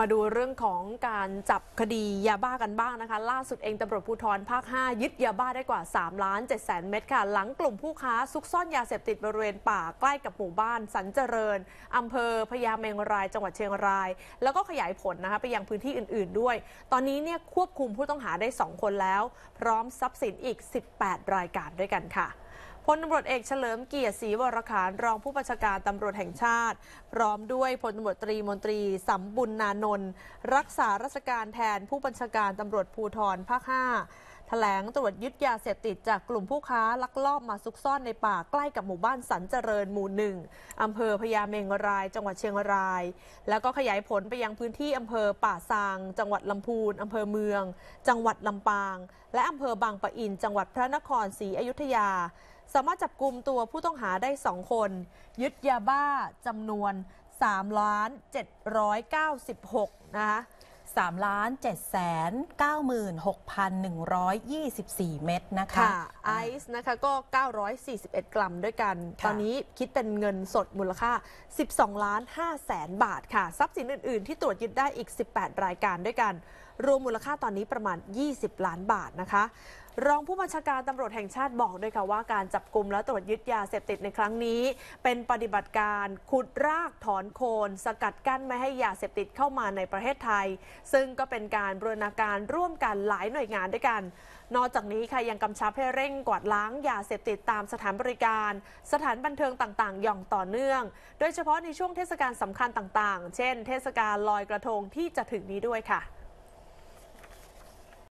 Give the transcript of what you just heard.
มาดูเรื่องของการจับคดียาบ้ากันบ้างนะคะ ล่าสุดเองตำรวจภูธรภาค 5 ยึดยาบ้าได้กว่า 3 ล้าน7แสนเม็ดค่ะ หลังกลุ่มผู้ค้า ซุกซ่อนยาเสพติดบริเวณป่าใกล้กับหมู่บ้าน สันเจริญอำเภอพญาเมงราย จังหวัดเชียงราย แล้วก็ขยายผลนะคะไปยังพื้นที่อื่นๆด้วย ตอนนี้เนี่ยควบคุมผู้ต้องหาได้ 2 คนแล้วพร้อมทรัพย์สินอีก 18 รายการด้วยกันค่ะพลตำรวจเอกเฉลิมเกียรติศรีวรขานรองผู้บัญชาการตำรวจแห่งชาติ พร้อมด้วยพลตำรวจตรีมนตรีสัมบุญนานนท์รักษาราชการแทนผู้บัญชาการตำรวจภูธรภาค5แถลงตรวจยึดยาเสพติดจากกลุ่มผู้ค้าลักลอบมาซุกซ่อนในป่า ใกล้กับหมู่บ้านสันเจริญหมู่หนึ่งอำเภอพญาเมงราย จังหวัดเชียงราย แล้วก็ขยายผลไปยังพื้นที่อำเภอป่าซาง จังหวัดลำพูนอำเภอเมือง จังหวัดลำปาง และอำเภอบางปะอินจังหวัดพระนครศรีอยุธยาสามารถจับกลุ่มตัวผู้ต้องหาได้ 2 คน ยึดยาบ้าจำนวน3ล้าน796 นะคะ3ล้าน7 9 6 1 2 4 เมตรนะคะไอซ์นะคะก็ 941 กรัมด้วยกัน ตอนนี้คิดเป็นเงินสดมูลค่า 12ล้าน5แสนบาทค่ะ ทรัพย์สินอื่นๆ ที่ตรวจยึดได้อีก 18 รายการด้วยกัน รวมมูลค่าตอนนี้ประมาณ 20 ล้านบาทนะคะ รองผู้บัญชาการตำรวจแห่งชาติบอกด้วยค่ะ ว่าการจับกลุ่มและตรวจยึดยาเสพติดในครั้งนี้ เป็นปฏิบัติการขุดรากถอนโคน สกัดกั้นไม่ให้ยาเสพติดเข้ามาในประเทศไทยซึ่งก็เป็นการบรูรณาการร่วมกันหลายหน่วยงานด้วยกัน นอกจากนี้ค่ะยังกำชับให้เร่งกวาดล้างยาเสพติดตามสถานบริการ สถานบันเทิงต่างๆอย่างต่อเนื่อง โดยเฉพาะในช่วงเทศกาลสำคัญต่างๆ เช่นเทศกาลลอยกระทงที่จะถึงนี้ด้วยค่ะ